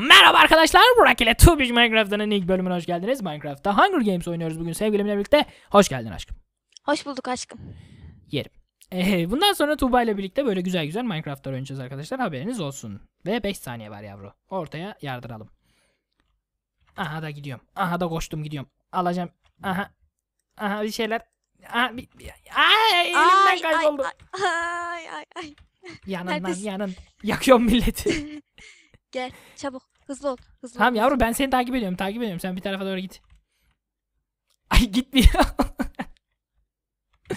Merhaba arkadaşlar Burak ile Tubic Minecraft'ın ilk bölümüne hoş geldiniz. Minecraft'ta Hunger Games oynuyoruz bugün sevgilimle birlikte. Hoş geldin aşkım. Hoş bulduk aşkım. Yerim. Ee, bundan sonra Tuğba ile birlikte böyle güzel güzel Minecraft'lar oynayacağız arkadaşlar haberiniz olsun. Ve 5 saniye var yavru. Ortaya yardıralım. Aha da gidiyorum. Aha da koştum gidiyorum. Alacağım. Aha. Aha bir şeyler. Aha bir, bir, ay elimden kayboldu. Ay ay ay. ay. Yanından yanın. Yakıyorum milleti. Gel çabuk hızlı ol. Hızlı Tamam yavru ben seni takip ediyorum. Takip ediyorum. Sen bir tarafa doğru git. Ay gitmiyor.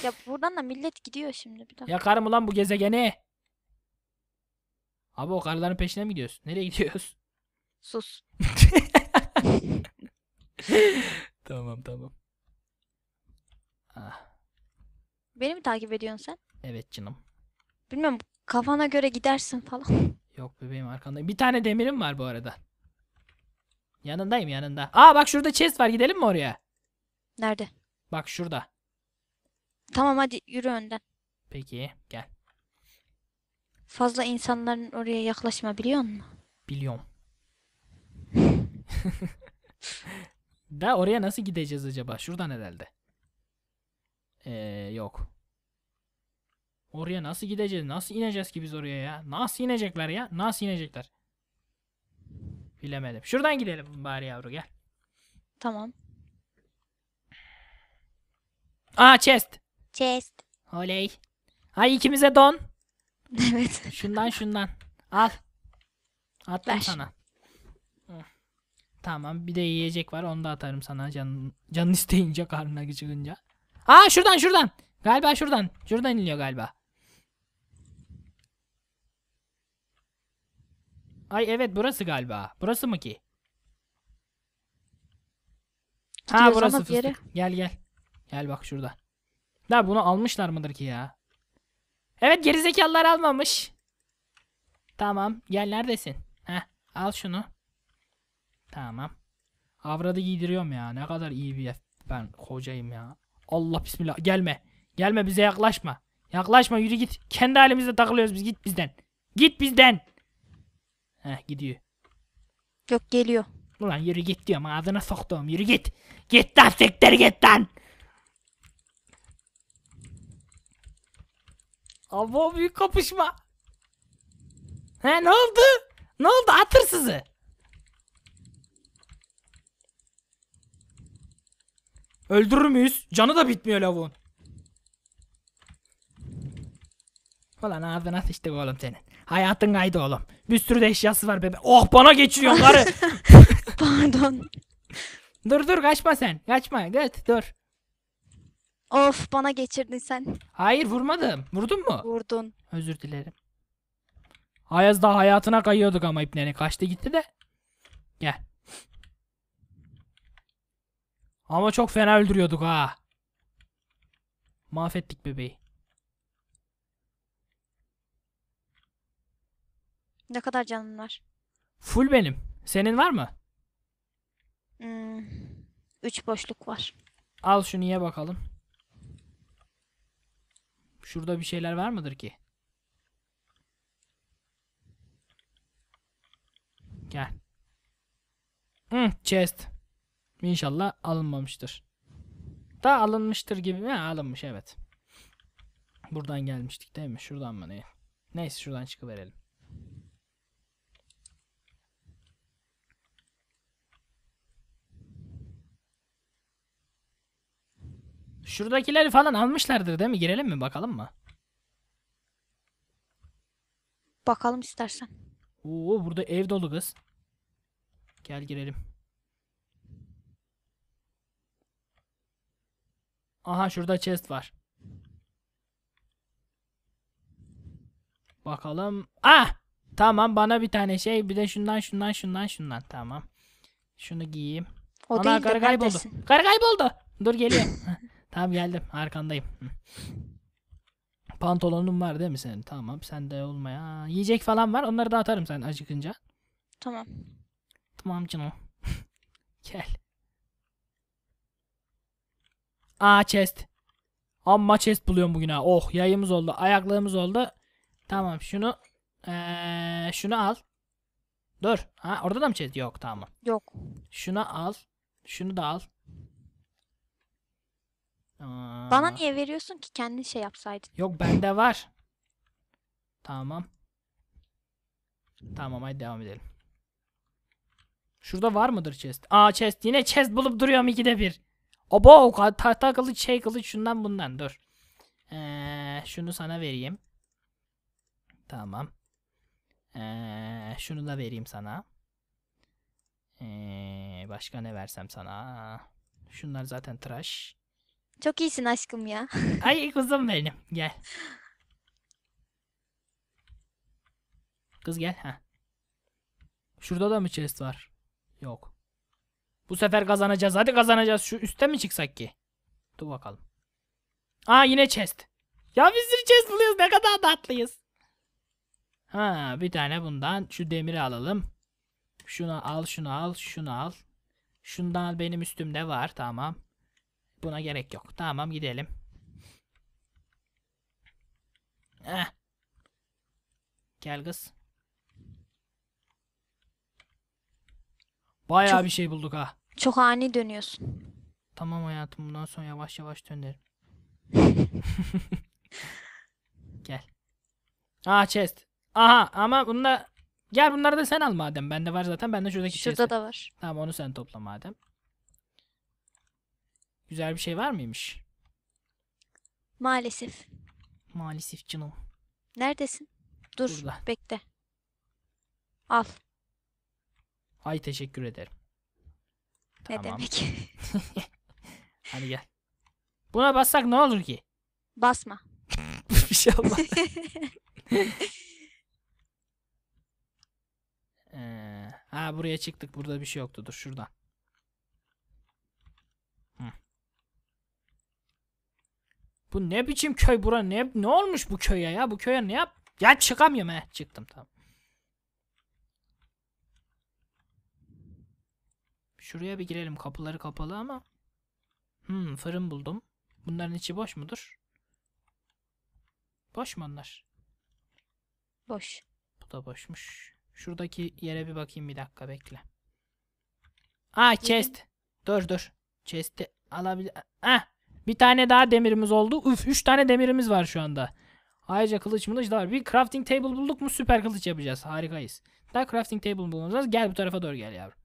Ya buradan da millet gidiyor şimdi bir dakika. Yakarım ulan bu gezegeni. Abi o karıların peşine mi gidiyorsun? Nereye gidiyoruz? Sus. tamam tamam. Ah, Beni mi takip ediyorsun sen? evet canım. Bilmem kafana göre gidersin falan. Yok bebeğim arkandayım. Bir tane demirim var bu arada. Yanındayım yanında. Aa bak şurada chest var gidelim mi oraya? Nerede? Bak şurada. Tamam hadi yürü önden. Peki gel. Fazla insanların oraya yaklaşma biliyor musun? Biliyorum. da oraya nasıl gideceğiz acaba? Şuradan herhalde. Ee, yok. Oraya nasıl gideceğiz? Nasıl ineceğiz ki biz oraya ya? Nasıl inecekler ya? Nasıl inecekler? Bilemedim. Şuradan gidelim bari yavru gel. Tamam. Aa chest. Chest. Oley. Hay ikimize don. Evet. Şundan şundan. Al. Attım sana. Tamam bir de yiyecek var onu da atarım sana canın, canın isteyince karnına çıkınca. Aa şuradan şuradan. Galiba şuradan. Şuradan iniyor galiba. Ay evet burası galiba. Burası mı ki? Ha Gidiyoruz burası fıstık. yere. Gel gel. Gel bak şurada. Da bunu almışlar mıdır ki ya? Evet gerizekalılar almamış. Tamam. Gel neredesin? Heh, al şunu. Tamam. Avradı giydiriyorum ya. Ne kadar iyi bir ben kocayım ya. Allah bismillah. Gelme. Gelme bize yaklaşma. Yaklaşma yürü git. Kendi halimizde takılıyoruz biz. Git bizden. Git bizden. Heh gidiyor. Yok geliyor. Ulan yürü git diyorum ağzına soktum yürü git. Git lan siktir git lan. Abo büyük kapışma. He ne oldu? Ne oldu atır sizi. Öldürür müyüz? Canı da bitmiyor lavuğun. Ulan ağzına sıçtık oğlum senin. Hayatın kaydı oğlum. Bir sürü de eşyası var bebe. Oh bana geçiriyorsun karı. Pardon. dur dur kaçma sen. Kaçma. Evet dur. Of bana geçirdin sen. Hayır vurmadım. Vurdun mu? Vurdun. Özür dilerim. Ayaz daha hayatına kayıyorduk ama ipneni. Kaçtı gitti de. Gel. Ama çok fena öldürüyorduk ha. Mahvettik bebeği. Ne kadar canın var? Full benim. Senin var mı? Hmm, üç boşluk var. Al şunu ye bakalım. Şurada bir şeyler var mıdır ki? Gel. Hmm, chest. İnşallah alınmamıştır. Da alınmıştır gibi. mi? alınmış evet. Buradan gelmiştik değil mi? Şuradan mı ne? Neyse şuradan çıkıverelim. Şuradakileri falan almışlardır değil mi? Girelim mi bakalım mı? Bakalım istersen. Oo burada ev dolu kız. Gel girelim. Aha şurada chest var. Bakalım. Ah! Tamam bana bir tane şey. Bir de şundan şundan şundan şundan. Tamam. Şunu giyeyim. O Ana, değil karı kayboldu. Karı kayboldu. Dur geliyorum. Tamam geldim arkandayım. Pantolonun var değil mi senin? Tamam sende olmaya. Yiyecek falan var onları da atarım sen acıkınca. Tamam. Tamam canım. Gel. Aa chest. Amma chest buluyorum bugün ha. Oh yayımız oldu. Ayaklığımız oldu. Tamam şunu ee, şunu al. Dur. Ha orada da mı chest? Yok tamam. Yok. Şunu al. Şunu da al. Aa. Bana niye veriyorsun ki kendi şey yapsaydın? Yok bende var. Tamam. Tamam hadi devam edelim. Şurada var mıdır chest? Aa chest yine chest bulup duruyorum ikide bir. Abo tahta kılıç şey kılıç şundan bundan dur. Ee, şunu sana vereyim. Tamam. Ee, şunu da vereyim sana. Ee, başka ne versem sana? Şunlar zaten trash. Çok iyisin aşkım ya. Ay kuzum benim. Gel. Kız gel. ha. Şurada da mı chest var? Yok. Bu sefer kazanacağız. Hadi kazanacağız. Şu üstte mi çıksak ki? Dur bakalım. Aa yine chest. Ya biz bir chest buluyoruz. Ne kadar tatlıyız. Ha bir tane bundan. Şu demiri alalım. Şunu al, şunu al, şunu al. Şundan benim üstümde var. Tamam. Buna gerek yok. Tamam gidelim. Heh. Gel kız. Bayağı Çok- bir şey bulduk ha. Çok ani dönüyorsun. Tamam hayatım bundan sonra yavaş yavaş dön Gel. Aa chest. Aha ama bunda gel bunları da sen al madem. Bende var zaten. Bende şuradaki chest'i. Şurada da var. Tamam onu sen topla madem. Güzel bir şey var mıymış? Maalesef. Maalesef canım. Neredesin? Dur. Burada. Bekle. Al. Ay teşekkür ederim. Ne Tamam. demek? Hadi gel. Buna bassak ne olur ki? Basma. bir şey olmaz. Ee, ha buraya çıktık. Burada bir şey yoktu. Dur şuradan. Bu ne biçim köy bura ne ne olmuş bu köye ya bu köye ne yap? Ya çıkamıyorum he çıktım tamam. Şuraya bir girelim kapıları kapalı ama. Hmm fırın buldum. Bunların içi boş mudur? Boş mu onlar? Boş. Bu da boşmuş. Şuradaki yere bir bakayım bir dakika bekle. Aa chest. Dur dur. Chest'i alabilir. Ah bir tane daha demirimiz oldu. Üf 3 tane demirimiz var şu anda. Ayrıca kılıç mılıç da var. Bir crafting table bulduk mu süper kılıç yapacağız. Harikayız. Daha crafting table bulmamız lazım. Gel bu tarafa doğru gel yavrum.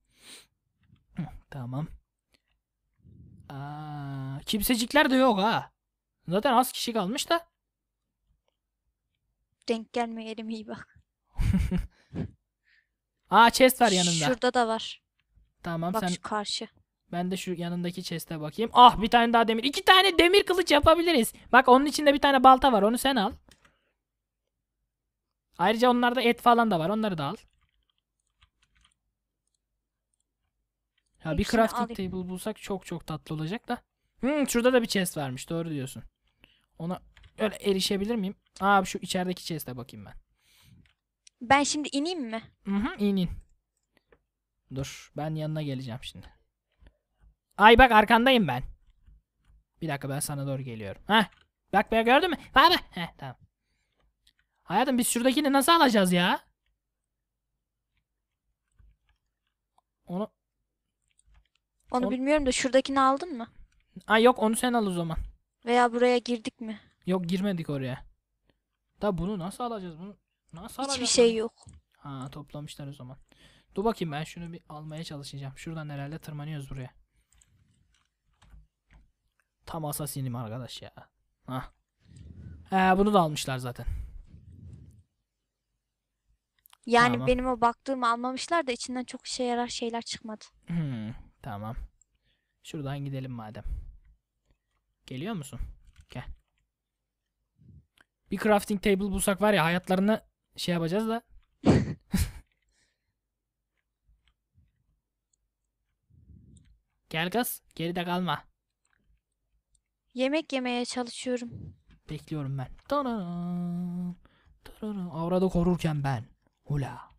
tamam. Aa, kimsecikler de yok ha. Zaten az kişi kalmış da. Denk gelmeyelim iyi bak. Aa chest var yanında. Şurada da var. Tamam Bak sen şu karşı. Ben de şu yanındaki chest'e bakayım. Ah bir tane daha demir. İki tane demir kılıç yapabiliriz. Bak onun içinde bir tane balta var. Onu sen al. Ayrıca onlarda et falan da var. Onları da al. Ya bir crafting alayım. table bulsak çok çok tatlı olacak da. Hmm, şurada da bir chest varmış. Doğru diyorsun. Ona öyle erişebilir miyim? Abi şu içerideki chest'e bakayım ben. Ben şimdi ineyim mi? Hı hı inin. Dur ben yanına geleceğim şimdi. Ay bak arkandayım ben. Bir dakika ben sana doğru geliyorum. Ha, Bak be gördün mü? Bak bak. Heh tamam. Hayatım biz şuradakini nasıl alacağız ya? Onu onu, onu bilmiyorum da şuradakini aldın mı? Ay yok onu sen al o zaman. Veya buraya girdik mi? Yok girmedik oraya. Da bunu nasıl alacağız? Bunu nasıl Hiçbir alacağız? Hiçbir şey yok. Ha toplamışlar o zaman. Dur bakayım ben şunu bir almaya çalışacağım. Şuradan herhalde tırmanıyoruz buraya. Tam asasinim arkadaş ya. Hah. Ee, bunu da almışlar zaten. Yani Tamam. benim o baktığımı almamışlar da içinden çok işe yarar şeyler çıkmadı. Hmm, tamam. Şuradan gidelim madem. Geliyor musun? Gel. Bir crafting table bulsak var ya hayatlarını şey yapacağız da. Gel kız geride kalma. Yemek yemeye çalışıyorum. Bekliyorum ben. Tanaran. Tanaran. Avrada korurken ben. Hula.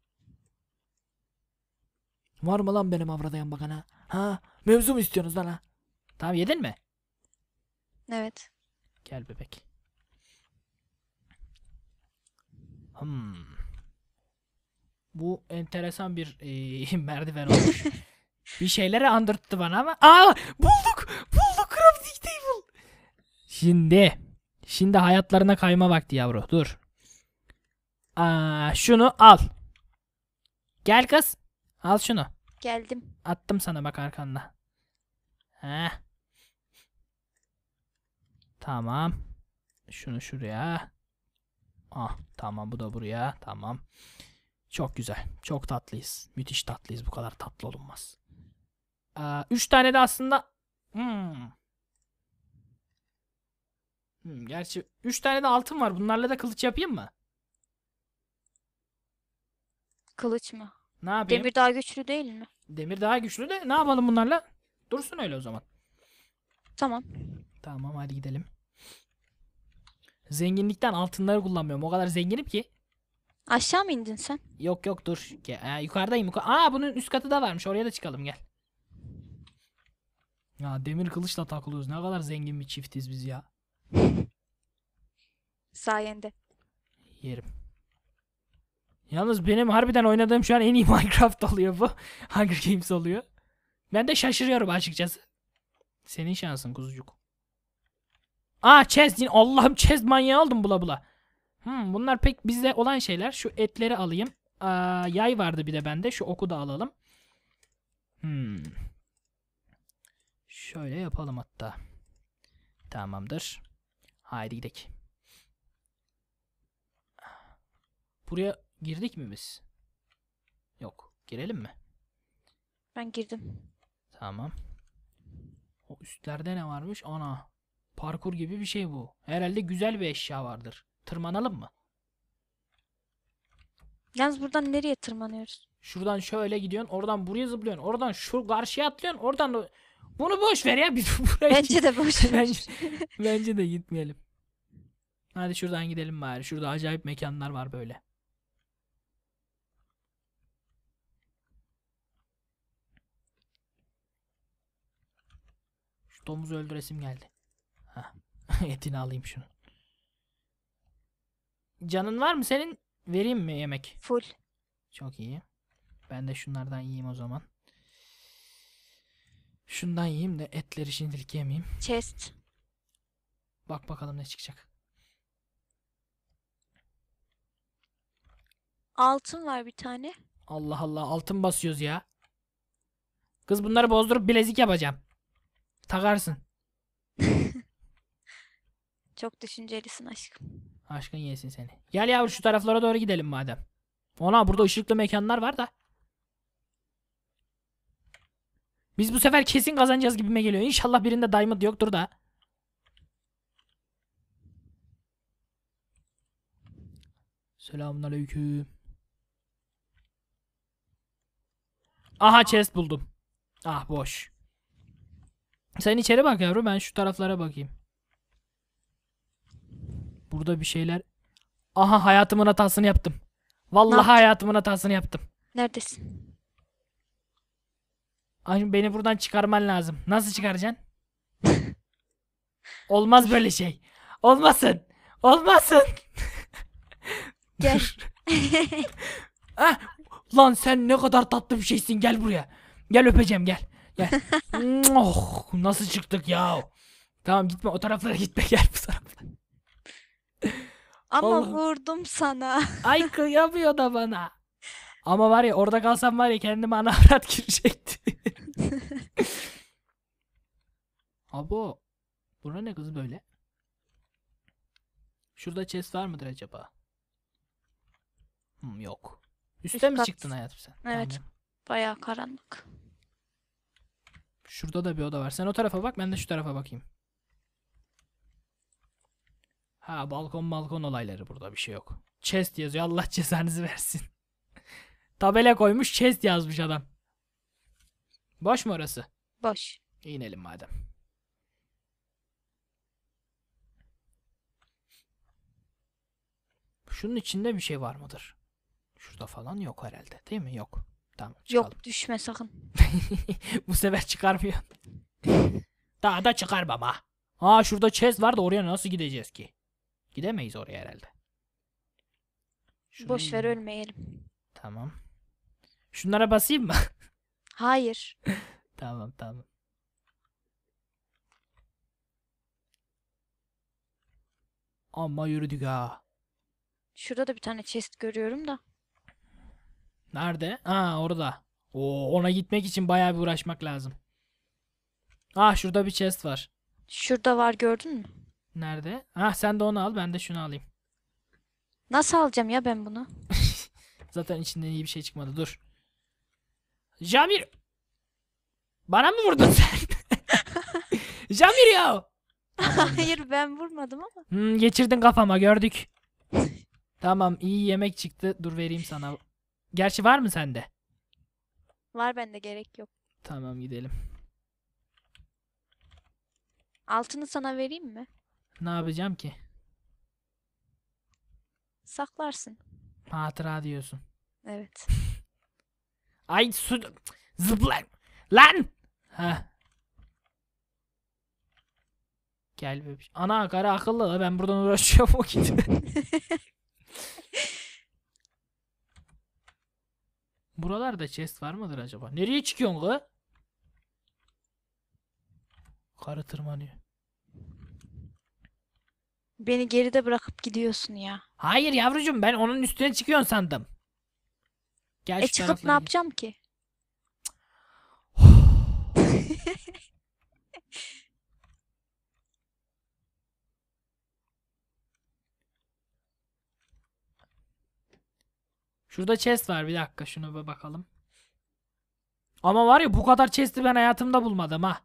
Var mı lan benim avrada yan bakana? Ha? Mevzu mu istiyorsunuz lan ha? Tamam yedin mi? Evet. Gel bebek. Hmm. Bu enteresan bir e, merdiven olmuş. bir şeylere andırttı bana ama. Aa! Bulduk! Bulduk! Şimdi. Şimdi hayatlarına kayma vakti yavru. Dur. Aa, şunu al. Gel kız. Al şunu. Geldim. Attım sana bak arkanda. Heh. Tamam. Şunu şuraya. Ah tamam bu da buraya. Tamam. Çok güzel. Çok tatlıyız. Müthiş tatlıyız. Bu kadar tatlı olunmaz. Ee, üç tane de aslında... Hmm. Hmm, gerçi 3 tane de altın var. Bunlarla da kılıç yapayım mı? Kılıç mı? Ne yapayım? Demir daha güçlü değil mi? Demir daha güçlü de ne yapalım bunlarla? Dursun öyle o zaman. Tamam. Tamam hadi gidelim. Zenginlikten altınları kullanmıyorum. O kadar zenginim ki. Aşağı mı indin sen? Yok yok dur. Ee, yukarıdayım. Yukarı... Aa bunun üst katı da varmış. Oraya da çıkalım gel. Ya demir kılıçla takılıyoruz. Ne kadar zengin bir çiftiz biz ya. Sayende. Yerim. Yalnız benim harbiden oynadığım şu an en iyi Minecraft oluyor bu. Hunger Games oluyor. Ben de şaşırıyorum açıkçası. Senin şansın kuzucuk. Aa chest Allah'ım chest manyağı aldım bula bula. Hmm, bunlar pek bizde olan şeyler. Şu etleri alayım. Aa, yay vardı bir de bende. Şu oku da alalım. Hmm. Şöyle yapalım hatta. Tamamdır. Haydi gidelim. Buraya girdik mi biz? Yok. Girelim mi? Ben girdim. Tamam. O üstlerde ne varmış? Ana. Parkur gibi bir şey bu. Herhalde güzel bir eşya vardır. Tırmanalım mı? Yalnız buradan nereye tırmanıyoruz? Şuradan şöyle gidiyorsun. Oradan buraya zıplıyorsun. Oradan şu karşıya atlıyorsun. Oradan bunu boş ver ya. Biz buraya Bence de boş ver. bence, bence de gitmeyelim. Hadi şuradan gidelim bari. Şurada acayip mekanlar var böyle. Şu domuzu öldüresim geldi. Heh. Etini alayım şunu. Canın var mı senin? Vereyim mi yemek? Full. Çok iyi. Ben de şunlardan yiyeyim o zaman. Şundan yiyeyim de etleri şimdilik yemeyeyim. Chest. Bak bakalım ne çıkacak. Altın var bir tane. Allah Allah altın basıyoruz ya. Kız bunları bozdurup bilezik yapacağım. Takarsın. Çok düşüncelisin aşkım. Aşkın yesin seni. Gel yavru şu taraflara doğru gidelim madem. Ona burada ışıklı mekanlar var da. Biz bu sefer kesin kazanacağız gibime geliyor. İnşallah birinde diamond yoktur da. Selamun aleyküm. Aha chest buldum. Ah boş. Sen içeri bak yavrum ben şu taraflara bakayım. Burada bir şeyler. Aha hayatımın hatasını yaptım. Vallahi hayatımın hatasını yaptım. Neredesin? Ay beni buradan çıkarman lazım. Nasıl çıkaracaksın? Olmaz böyle şey. Olmasın. Olmasın. Gel. ah, lan sen ne kadar tatlı bir şeysin gel buraya. Gel öpeceğim gel. Gel. oh, nasıl çıktık ya? Tamam gitme o taraflara gitme gel bu taraflara. Ama Allah'ım. vurdum sana. Ay kıyamıyor da bana. Ama var ya orada kalsam var ya kendime ana avrat girecekti. Abo. burada ne kız böyle? Şurada chest var mıdır acaba? Hmm, yok. Üste Üst mi kat. çıktın hayatım sen? Evet. Tamam. Bayağı karanlık. Şurada da bir oda var. Sen o tarafa bak ben de şu tarafa bakayım. Ha balkon balkon olayları burada bir şey yok. Chest yazıyor. Allah cezanızı versin. Tabela koymuş chest yazmış adam. Boş mu orası? Boş. İnelim madem. Şunun içinde bir şey var mıdır? Şurada falan yok herhalde değil mi? Yok. Tamam çıkalım. Yok düşme sakın. Bu sefer çıkarmıyor. Daha da çıkar baba. Ha şurada chest var da oraya nasıl gideceğiz ki? Gidemeyiz oraya herhalde. Şunun... Boş ver ölmeyelim. Tamam. Şunlara basayım mı? Hayır. tamam tamam. Ama yürüdük ha. Şurada da bir tane chest görüyorum da. Nerede? Aa orada. Oo, ona gitmek için bayağı bir uğraşmak lazım. Ah şurada bir chest var. Şurada var gördün mü? Nerede? Ah sen de onu al ben de şunu alayım. Nasıl alacağım ya ben bunu? Zaten içinden iyi bir şey çıkmadı dur. Jamir! Bana mı vurdun sen? Jamir ya! Hayır ben vurmadım ama. Hmm, geçirdin kafama gördük. Tamam iyi yemek çıktı. Dur vereyim sana. Gerçi var mı sende? Var bende gerek yok. Tamam gidelim. Altını sana vereyim mi? Ne yapacağım ki? Saklarsın. Hatıra diyorsun. Evet. Ay su zıplar. Lan! Ha. Gel bebiş. Ana kara akıllı da ben buradan uğraşıyorum o gidiyor. Buralarda chest var mıdır acaba? Nereye çıkıyorsun la? Karı tırmanıyor. Beni geride bırakıp gidiyorsun ya. Hayır yavrucuğum ben onun üstüne çıkıyorsun sandım. Gel e çıkıp ne yapacağım ki? Şurada chest var bir dakika şuna bir bakalım. Ama var ya bu kadar chest'i ben hayatımda bulmadım ha.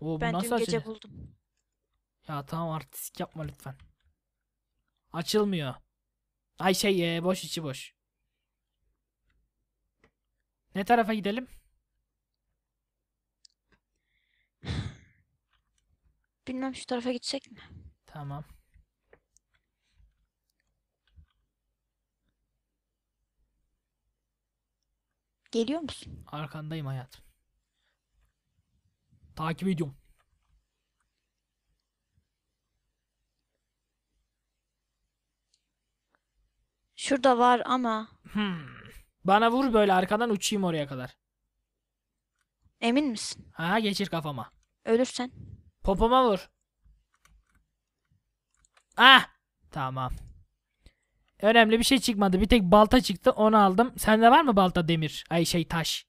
Oo, ben bu nasıl dün gece açıldı? buldum. Ya tamam artistik yapma lütfen. Açılmıyor. Ay şey e, boş içi boş. Ne tarafa gidelim? Bilmem şu tarafa gitsek mi? Tamam. Geliyor musun? Arkandayım hayatım. Takip ediyorum. Şurada var ama. Hmm. Bana vur böyle arkadan uçayım oraya kadar. Emin misin? Ha geçir kafama. Ölürsen. Popoma vur. Ah! Tamam. Önemli bir şey çıkmadı. Bir tek balta çıktı onu aldım. Sende var mı balta demir? Ay şey taş.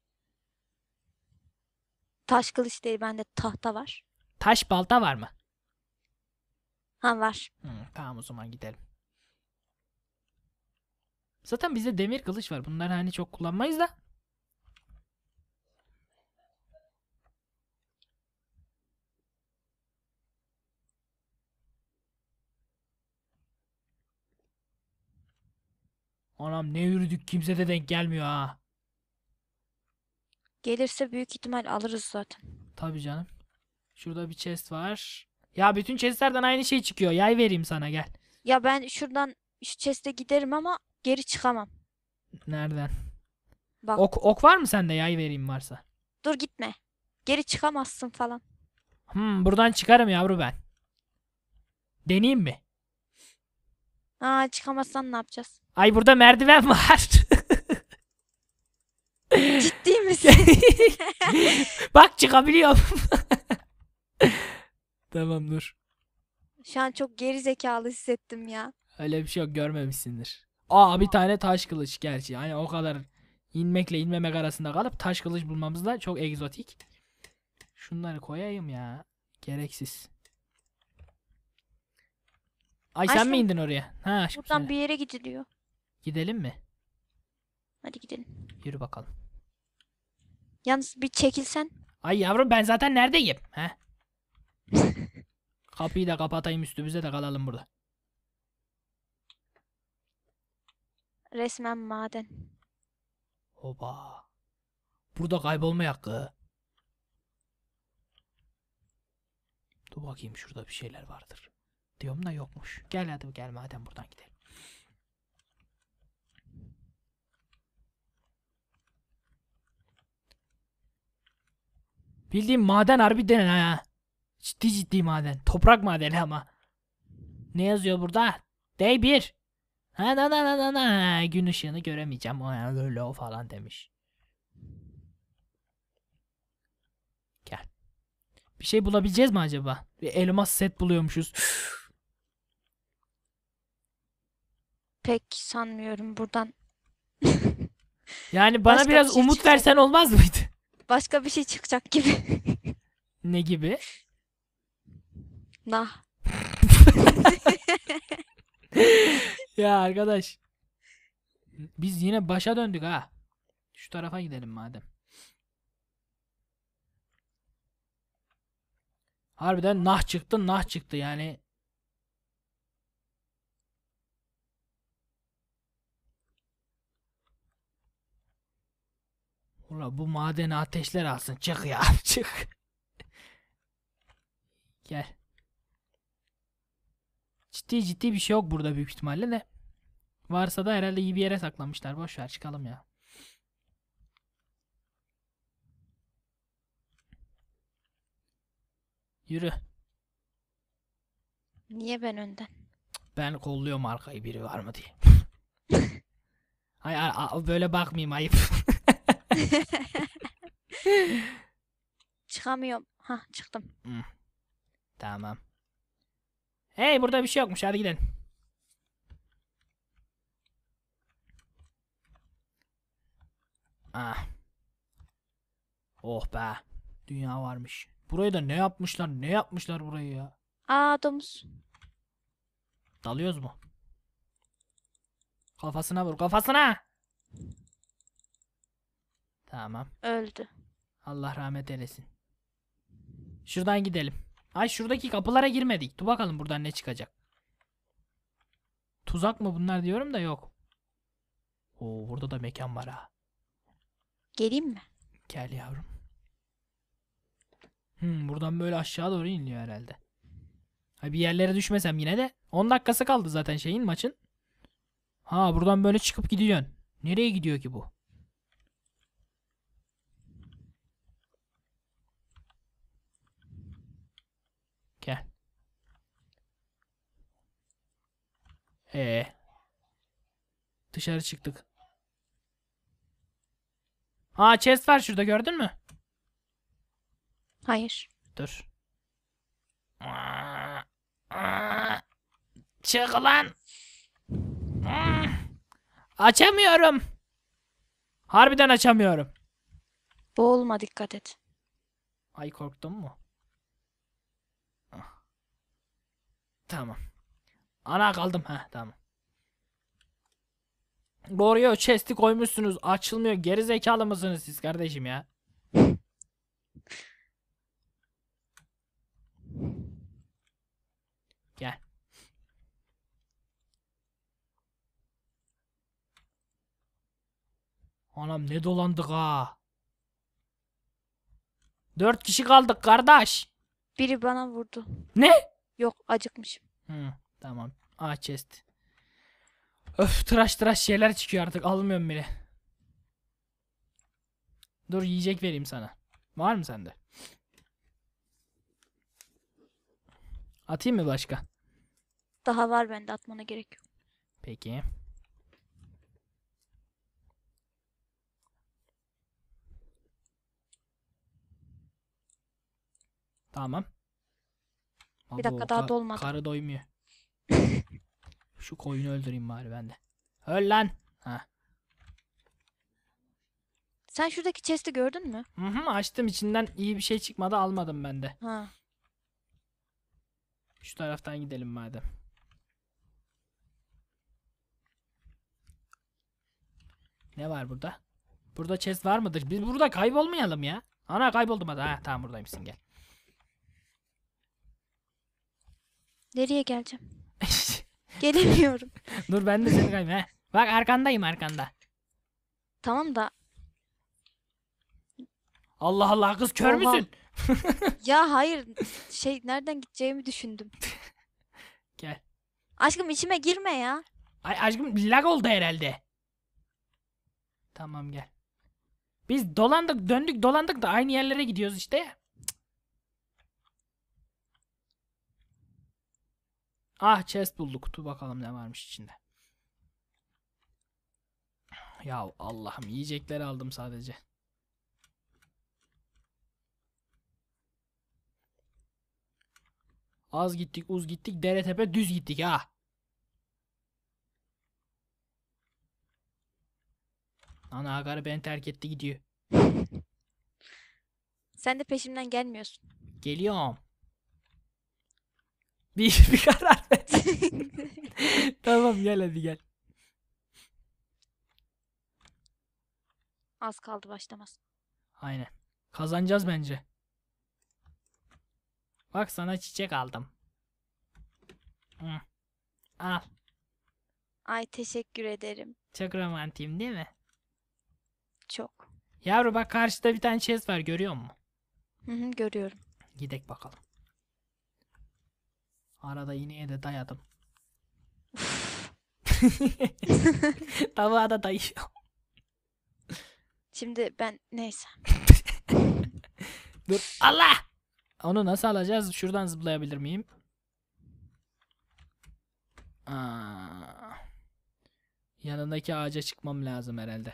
Taş kılıç değil bende tahta var. Taş balta var mı? Ha var. Hı, tamam o zaman gidelim. Zaten bizde demir kılıç var. Bunları hani çok kullanmayız da. Anam ne yürüdük kimse de denk gelmiyor ha. Gelirse büyük ihtimal alırız zaten. Tabii canım. Şurada bir chest var. Ya bütün chestlerden aynı şey çıkıyor. Yay vereyim sana gel. Ya ben şuradan şu chest'e giderim ama geri çıkamam. Nereden? Bak. Ok, ok var mı sende yay vereyim varsa? Dur gitme. Geri çıkamazsın falan. Hmm, buradan çıkarım yavru ben. Deneyeyim mi? Aa çıkamazsan ne yapacağız? Ay burada merdiven var. Ciddi misin? Bak çıkabiliyorum. tamam dur. Şu an çok geri zekalı hissettim ya. Öyle bir şey yok görmemişsindir. Aa bir tane taş kılıç gerçi. Yani o kadar inmekle inmemek arasında kalıp taş kılıç bulmamız da çok egzotik. Şunları koyayım ya. Gereksiz. Ay sen Aşkım, mi indin oraya? Ha aşkım Buradan bir yere gidiliyor. Gidelim mi? Hadi gidelim. Yürü bakalım. Yalnız bir çekilsen. Ay yavrum ben zaten neredeyim? He? Kapıyı da kapatayım üstümüze de kalalım burada. Resmen maden. Oba. Burada kaybolma hakkı. Dur bakayım şurada bir şeyler vardır. Diyorum da yokmuş. Gel hadi gel madem buradan gidelim. Bildiğim maden denen ha. Ciddi ciddi maden. Toprak madeni ama. Ne yazıyor burada? D1. Ha na na na na na. Gün ışığını göremeyeceğim. O öyle o falan demiş. Gel. Bir şey bulabileceğiz mi acaba? Bir elmas set buluyormuşuz. pek sanmıyorum buradan. Yani bana Başka biraz bir şey umut çıkacak. versen olmaz mıydı? Başka bir şey çıkacak gibi. ne gibi? Nah. Ya arkadaş. Biz yine başa döndük ha. Şu tarafa gidelim madem. Harbiden nah çıktı nah çıktı yani. Ula bu madeni ateşler alsın. Çık ya çık. Gel. Ciddi ciddi bir şey yok burada büyük ihtimalle de. Varsa da herhalde iyi bir yere saklamışlar. Boş ver çıkalım ya. Yürü. Niye ben önden? Ben kolluyorum arkayı biri var mı diye. Hayır böyle bakmayayım ayıp. Çıkamıyorum. Ha çıktım. Hmm. Tamam. Hey burada bir şey yokmuş hadi gidelim. Ah. Oh be. Dünya varmış. Burayı da ne yapmışlar? Ne yapmışlar burayı ya? Aa domuz. Dalıyoruz mu? Kafasına vur kafasına. Tamam. Öldü. Allah rahmet eylesin. Şuradan gidelim. Ay şuradaki kapılara girmedik. Dur bakalım buradan ne çıkacak. Tuzak mı bunlar diyorum da yok. Oo burada da mekan var ha. Geleyim mi? Gel yavrum. Hmm, buradan böyle aşağı doğru iniliyor herhalde. Ha, bir yerlere düşmesem yine de. 10 dakikası kaldı zaten şeyin maçın. Ha buradan böyle çıkıp gidiyorsun. Nereye gidiyor ki bu? Ee. Dışarı çıktık. Aa chest var şurada gördün mü? Hayır. Dur. Aa, çık lan. açamıyorum. Harbiden açamıyorum. Boğulma dikkat et. Ay korktun mu? Tamam. Ana kaldım. ha tamam. Oraya chest'i koymuşsunuz. Açılmıyor. Geri zekalı mısınız siz kardeşim ya? Gel. Anam ne dolandık ha. Dört kişi kaldık kardeş. Biri bana vurdu. Ne? Yok acıkmışım. Hı, tamam. A chest. Öf tıraş tıraş şeyler çıkıyor artık almıyorum bile. Dur yiyecek vereyim sana. Var mı sende? Atayım mı başka? Daha var bende atmana gerek yok. Peki. Tamam. Bir dakika daha dolmadı. Karı doymuyor. Şu koyunu öldüreyim bari ben de. Öl lan. Ha. Sen şuradaki chest'i gördün mü? Hı hı açtım içinden iyi bir şey çıkmadı almadım ben de. Ha. Şu taraftan gidelim madem. Ne var burada? Burada chest var mıdır? Biz burada kaybolmayalım ya. Ana kayboldum hadi. Ha tamam buradaymışsın gel. Nereye geleceğim? Gelemiyorum. Dur ben de seni kayayım. Heh. Bak arkandayım arkanda. Tamam da. Allah Allah kız kör Tamam. müsün? Ya hayır. Şey nereden gideceğimi düşündüm. Gel. Aşkım içime girme ya. Ay aşkım lag oldu herhalde. Tamam gel. Biz dolandık döndük dolandık da aynı yerlere gidiyoruz işte. Ah chest bulduk kutu bakalım ne varmış içinde. Ya Allah'ım yiyecekleri aldım sadece. Az gittik uz gittik dere tepe düz gittik ha. Ana Agar beni terk etti gidiyor. Sen de peşimden gelmiyorsun. Geliyorum. Bir, bir karar ver. tamam gel hadi gel. Az kaldı başlamaz. Aynen. Kazanacağız bence. Bak sana çiçek aldım. Hı. Al. Ay teşekkür ederim. Çok romantikim değil mi? Çok. Yavru bak karşıda bir tane chest var görüyor musun? Hı hı görüyorum. Gidek bakalım. Arada iğneye de dayadım. Tavuğa da dayıyor. Şimdi ben neyse. Dur. Allah! Onu nasıl alacağız? Şuradan zıplayabilir miyim? Aa. Yanındaki ağaca çıkmam lazım herhalde.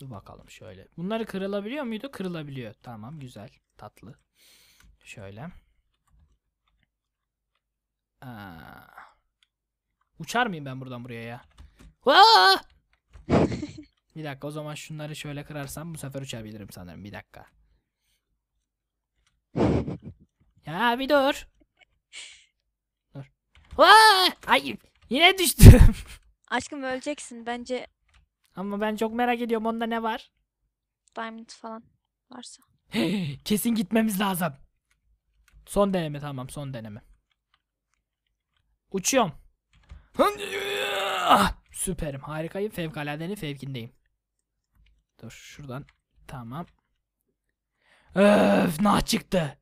Dur bakalım şöyle. Bunları kırılabiliyor muydu? Kırılabiliyor. Tamam güzel. Tatlı. Şöyle. Uçar mıyım ben buradan buraya ya? bir dakika o zaman şunları şöyle kırarsam bu sefer uçabilirim sanırım. Bir dakika. Ya bir dur. Dur. Aa! Ay yine düştüm. Aşkım öleceksin bence. Ama ben çok merak ediyorum onda ne var? Diamond falan varsa. Kesin gitmemiz lazım. Son deneme tamam son deneme. Uçuyorum. Ah, süperim. Harikayım. Fevkaladenin fevkindeyim. Dur şuradan. Tamam. Öf nah çıktı.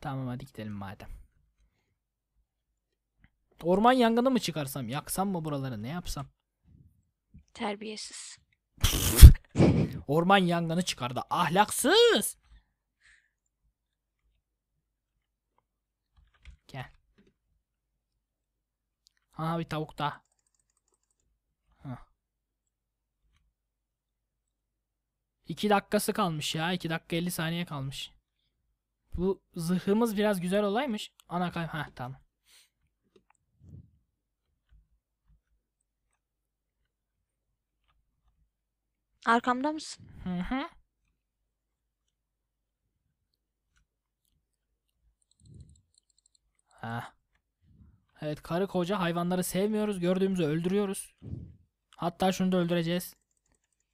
tamam hadi gidelim madem. Orman yangını mı çıkarsam? Yaksam mı buraları? Ne yapsam? Terbiyesiz. Orman yangını çıkardı. Ahlaksız. Aha bir tavuk daha. Heh. İki dakikası kalmış ya. iki dakika elli saniye kalmış. Bu zırhımız biraz güzel olaymış. Ana kay... Ha tamam. Arkamda mısın? Hı hı. Ha. Evet karı koca hayvanları sevmiyoruz. Gördüğümüzü öldürüyoruz. Hatta şunu da öldüreceğiz.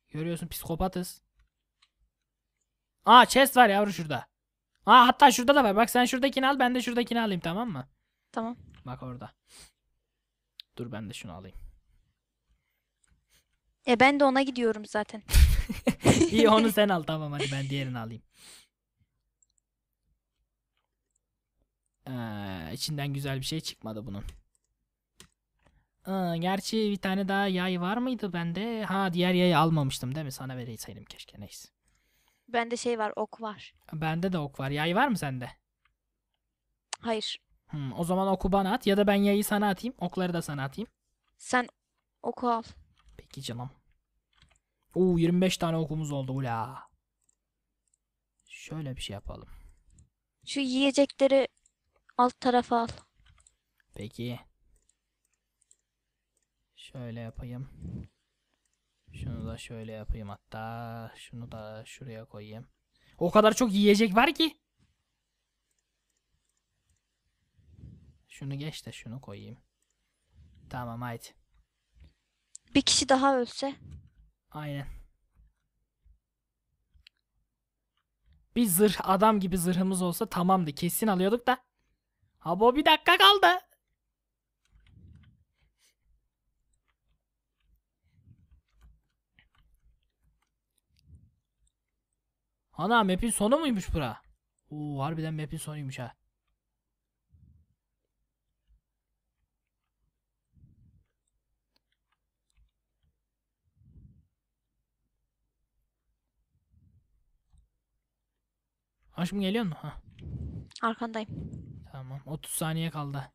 Görüyorsun psikopatız. Aa chest var yavru şurada. Aa hatta şurada da var. Bak sen şuradakini al ben de şuradakini alayım tamam mı? Tamam. Bak orada. Dur ben de şunu alayım. E ben de ona gidiyorum zaten. İyi onu sen al tamam hadi ben diğerini alayım. Ee, içinden güzel bir şey çıkmadı bunun. Ee, gerçi bir tane daha yay var mıydı bende? Ha diğer yayı almamıştım değil mi? Sana vereyseydim keşke neyse. Bende şey var ok var. Bende de ok var. Yay var mı sende? Hayır. Hmm, o zaman oku bana at ya da ben yayı sana atayım. Okları da sana atayım. Sen oku al. Peki canım. Oo 25 tane okumuz oldu ula. Şöyle bir şey yapalım. Şu yiyecekleri Alt tarafa al. Peki. Şöyle yapayım. Şunu da şöyle yapayım hatta. Şunu da şuraya koyayım. O kadar çok yiyecek var ki. Şunu geç de şunu koyayım. Tamam haydi. Bir kişi daha ölse. Aynen. Bir zırh adam gibi zırhımız olsa tamamdı. Kesin alıyorduk da. Abo bir dakika kaldı. Ana map'in sonu muymuş bura? Oo harbiden map'in sonuymuş ha. Aşkım geliyor mu? Ha. Arkandayım. Tamam. 30 saniye kaldı.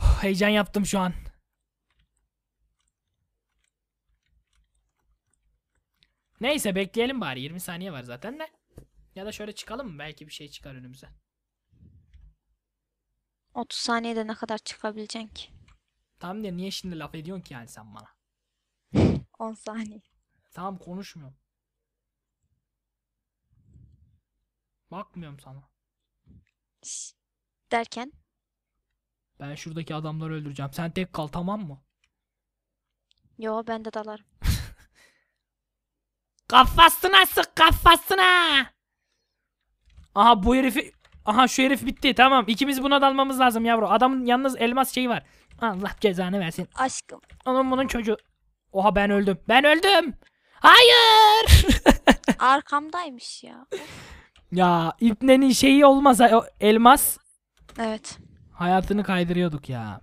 Oh, heyecan yaptım şu an. Neyse bekleyelim bari. 20 saniye var zaten de. Ya da şöyle çıkalım mı? Belki bir şey çıkar önümüze. 30 saniyede ne kadar çıkabileceksin ki? Tamam de niye şimdi laf ediyorsun ki yani sen bana? 10 saniye. Tamam konuşmuyorum. Bakmıyorum sana derken? Ben şuradaki adamları öldüreceğim. Sen tek kal tamam mı? Yo ben de dalarım. kafasına sık kafasına. Aha bu herifi Aha şu herif bitti tamam. İkimiz buna dalmamız lazım yavru. Adamın yalnız elmas şeyi var. Allah cezanı versin. Aşkım. Onun bunun çocuğu. Oha ben öldüm. Ben öldüm. Hayır. Arkamdaymış ya. Ya İbne'nin şeyi olmaz o elmas Evet. hayatını kaydırıyorduk ya.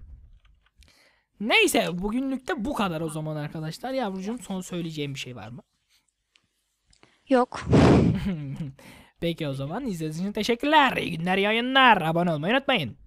Neyse bugünlük de bu kadar o zaman arkadaşlar. Yavrucuğum son söyleyeceğim bir şey var mı? Yok. Peki o zaman izlediğiniz için teşekkürler. İyi günler, iyi yayınlar. Abone olmayı unutmayın.